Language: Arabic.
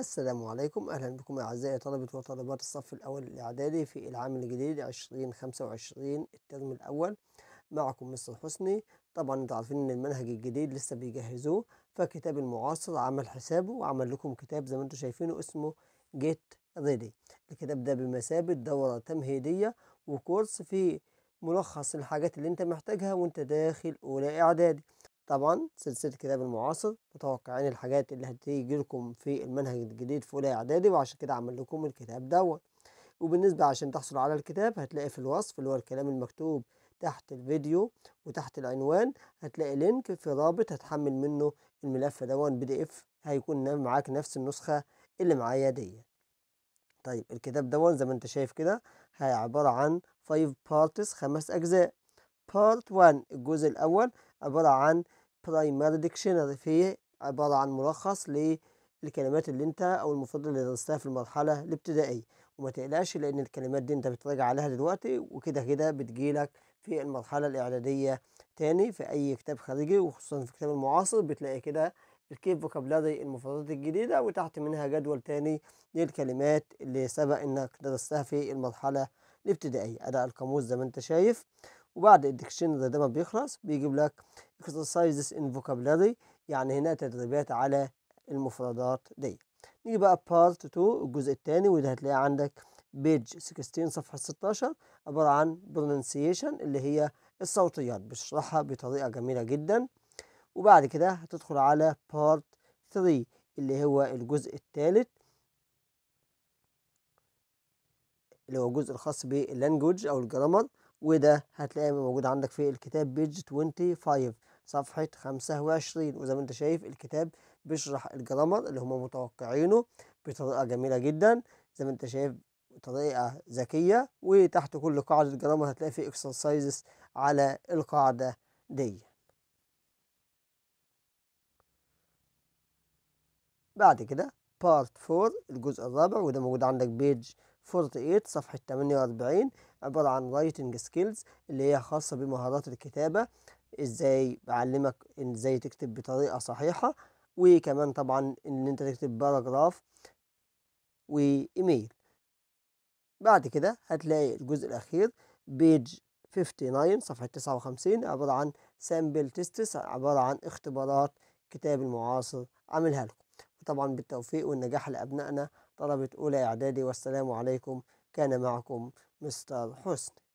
السلام عليكم أهلا بكم أعزائي طلبة وطالبات الصف الأول الإعدادي في العام الجديد 2025 الترم الأول معكم مستر حسني طبعا انتوا عارفين ان المنهج الجديد لسه بيجهزوه فكتاب المعاصر عمل حسابه وعمل لكم كتاب زي ما انتوا شايفينه اسمه جيت ريدي الكتاب ده بمثابة دورة تمهيدية وكورس فيه ملخص الحاجات اللي انت محتاجها وانت داخل أولى إعدادي طبعا سلسلة كتاب المعاصر متوقعين الحاجات اللي هتيجي لكم في المنهج الجديد في أولى إعدادي وعشان كده عمل لكم الكتاب دوت وبالنسبة عشان تحصل على الكتاب هتلاقي في الوصف اللي هو الكلام المكتوب تحت الفيديو وتحت العنوان هتلاقي لينك في رابط هتحمل منه الملف دوت بي دي اف هيكون معاك نفس النسخة اللي معايا دي طيب الكتاب دوت زي ما انت شايف كده هي عبارة عن 5 بارتس خمس أجزاء بارت 1 الجزء الأول عبارة عن برايمر ديكشنري فيه عبارة عن ملخص للكلمات اللي انت او المفروض اللي درستها في المرحلة الابتدائية وما تقلقش لان الكلمات دي انت بتراجع عليها دلوقتي وكده كده بتجيلك في المرحلة الاعدادية تاني في اي كتاب خارجي وخصوصا في الكتاب المعاصر بتلاقي كده الكيف فوكابلاري المفردات الجديدة وتحت منها جدول تاني للكلمات اللي سبق انك درستها في المرحلة الابتدائية اداء القاموس زي ما انت شايف وبعد الدكشن ده ما بيخلص بيجيب لك exercises in vocabulary يعني هنا تدريبات على المفردات دي نيجي بقى بارت 2 الجزء الثاني وده هتلاقيه عندك بيج 16 صفحة 16 عبارة عن pronunciation اللي هي الصوتيات بشرحها بطريقة جميلة جدا وبعد كده هتدخل على بارت 3 اللي هو الجزء الثالث اللي هو الجزء الخاص باللانجوج أو الجرامر وده هتلاقيه موجود عندك في الكتاب بيج 25 صفحة 25 وزي ما انت شايف الكتاب بيشرح الجرامر اللي هم متوقعينه بطريقة جميلة جدا زي ما انت شايف طريقة ذكية وتحت كل قاعدة جرامر هتلاقي في اكسرسايزز على القاعدة دي بعد كده بارت 4 الجزء الرابع وده موجود عندك بيج 48 صفحة 48 عبارة عن رايتنج سكيلز اللي هي خاصة بمهارات الكتابة ازاي بعلمك ازاي تكتب بطريقة صحيحة وكمان طبعا ان انت تكتب باراجراف وايميل بعد كده هتلاقي الجزء الاخير بيج 59 صفحة 59 عبارة عن سامبل تيستس عبارة عن اختبارات كتاب المعاصر عاملها لكم وطبعا بالتوفيق والنجاح لأبنائنا طلبة أولى إعدادي والسلام عليكم كان معكم مستر حسن